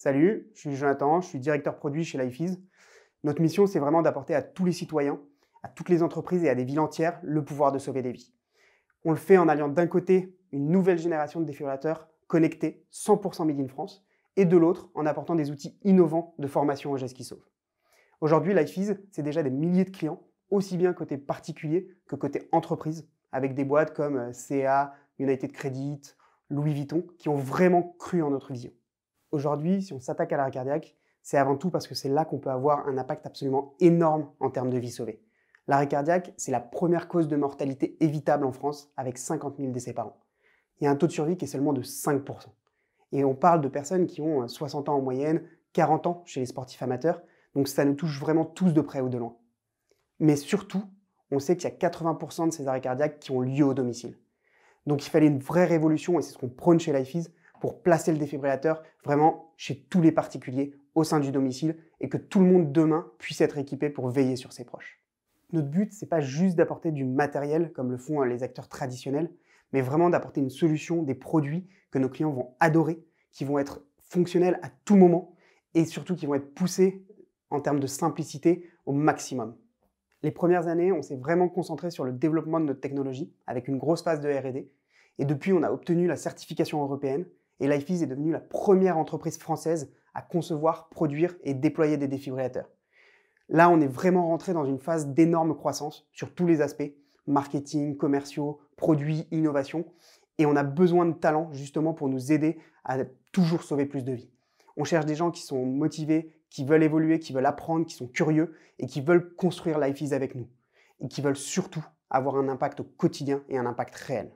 Salut, je suis Jonathan, je suis directeur produit chez LifeEase. Notre mission, c'est vraiment d'apporter à tous les citoyens, à toutes les entreprises et à des villes entières le pouvoir de sauver des vies. On le fait en alliant d'un côté une nouvelle génération de défibrillateurs connectés 100% Made in France et de l'autre en apportant des outils innovants de formation au gestes qui sauvent. Aujourd'hui, LifeEase, c'est déjà des milliers de clients, aussi bien côté particulier que côté entreprise, avec des boîtes comme euh, CA, United Credit, Louis Vuitton, qui ont vraiment cru en notre vision. Aujourd'hui, si on s'attaque à l'arrêt cardiaque, c'est avant tout parce que c'est là qu'on peut avoir un impact absolument énorme en termes de vie sauvée. L'arrêt cardiaque, c'est la première cause de mortalité évitable en France, avec 50 000 décès par an. Il y a un taux de survie qui est seulement de 5 Et on parle de personnes qui ont 60 euh, ans en moyenne, 40 ans chez les sportifs amateurs, donc ça nous touche vraiment tous de près ou de loin. Mais surtout, on sait qu'il y a 80% de ces arrêts cardiaques qui ont lieu au domicile. Donc il fallait une vraie révolution, et c'est ce qu'on prône chez LifeEase, pour placer le défibrillateur vraiment chez tous les particuliers au sein du domicile et que tout le monde demain puisse être équipé pour veiller sur ses proches. Notre but, n'est pas juste d'apporter du matériel comme le font euh, les acteurs traditionnels, mais vraiment d'apporter une solution, des produits que nos clients vont adorer, qui vont être fonctionnels à tout moment et surtout qui vont être poussés en termes de simplicité au maximum. Les premières années, on s'est vraiment concentré sur le développement de notre technologie avec une grosse phase de RD. Et depuis, on a obtenu la certification européenne et Lifeease est devenue la première entreprise française à concevoir, produire et déployer des défibrillateurs. Là, on est vraiment rentré dans une phase d'énorme croissance sur tous les aspects, marketing, commerciaux, produits, innovation, et on a besoin de talents justement pour nous aider à toujours sauver plus de vies. On cherche des gens qui sont motivés, qui veulent évoluer, qui veulent apprendre, qui sont curieux et qui veulent construire LifeEase avec nous, et qui veulent surtout avoir un impact au quotidien et un impact réel.